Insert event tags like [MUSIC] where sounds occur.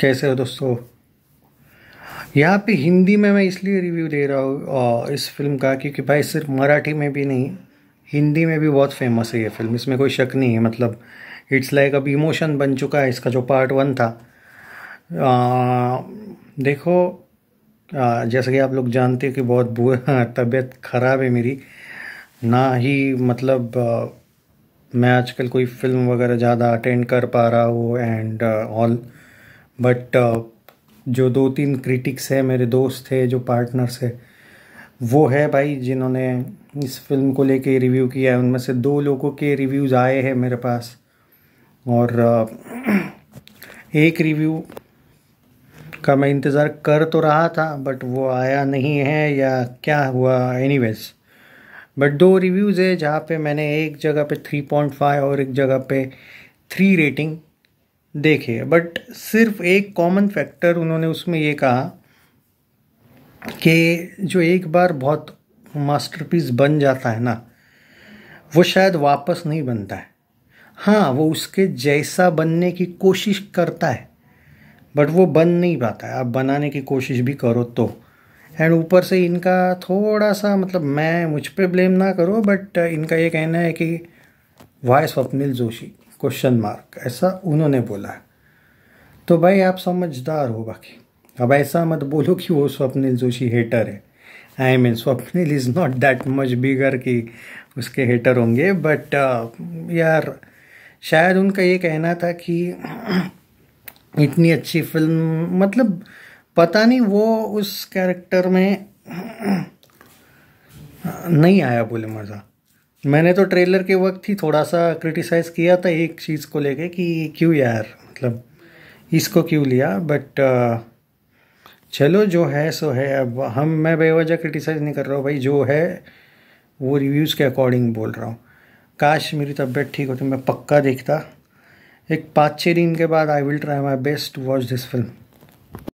कैसे हो दोस्तों यहाँ पे हिंदी में मैं इसलिए रिव्यू दे रहा हूँ इस फिल्म का क्योंकि भाई सिर्फ मराठी में भी नहीं हिंदी में भी बहुत फेमस है ये फिल्म इसमें कोई शक नहीं है मतलब इट्स लाइक अब इमोशन बन चुका है इसका जो पार्ट वन था आ, देखो आ, जैसे कि आप लोग जानते हो कि बहुत [LAUGHS] तबीयत ख़राब है मेरी ना ही मतलब आ, मैं आजकल कोई फिल्म वगैरह ज़्यादा अटेंड कर पा रहा हूँ एंड ऑल बट uh, जो दो तीन क्रिटिक्स हैं मेरे दोस्त थे जो पार्टनर्स है वो है भाई जिन्होंने इस फिल्म को लेके रिव्यू किया है उनमें से दो लोगों के रिव्यूज़ आए हैं मेरे पास और uh, एक रिव्यू का मैं इंतज़ार कर तो रहा था बट वो आया नहीं है या क्या हुआ एनी बट दो रिव्यूज़ है जहाँ पे मैंने एक जगह पे 3.5 और एक जगह पे थ्री रेटिंग देखिए बट सिर्फ एक कॉमन फैक्टर उन्होंने उसमें ये कहा कि जो एक बार बहुत मास्टरपीस बन जाता है ना वो शायद वापस नहीं बनता है हाँ वो उसके जैसा बनने की कोशिश करता है बट वो बन नहीं पाता है आप बनाने की कोशिश भी करो तो एंड ऊपर से इनका थोड़ा सा मतलब मैं मुझ पर ब्लेम ना करो बट इनका ये कहना है कि why Swapnil Joshi question mark ऐसा उन्होंने बोला तो भाई आप समझदार हो बाकी अब ऐसा मत बोलो कि वो स्वप्निल जोशी हेटर है I mean Swapnil is not that much bigger कि उसके हेटर होंगे बट uh, यार शायद उनका ये कहना था कि [CLEARS THROAT] इतनी अच्छी फिल्म मतलब पता नहीं वो उस कैरेक्टर में [CLEARS THROAT] नहीं आया बोले मज़ा मैंने तो ट्रेलर के वक्त ही थोड़ा सा क्रिटिसाइज़ किया था एक चीज़ को लेके कि क्यों यार मतलब इसको क्यों लिया बट uh, चलो जो है सो है अब हम मैं बेवजह क्रिटिसाइज़ नहीं कर रहा हूँ भाई जो है वो रिव्यूज़ के अकॉर्डिंग बोल रहा हूँ काश मेरी तबीयत ठीक होती तो मैं पक्का देखता एक पाँच छः दिन के बाद I will try my best to watch this film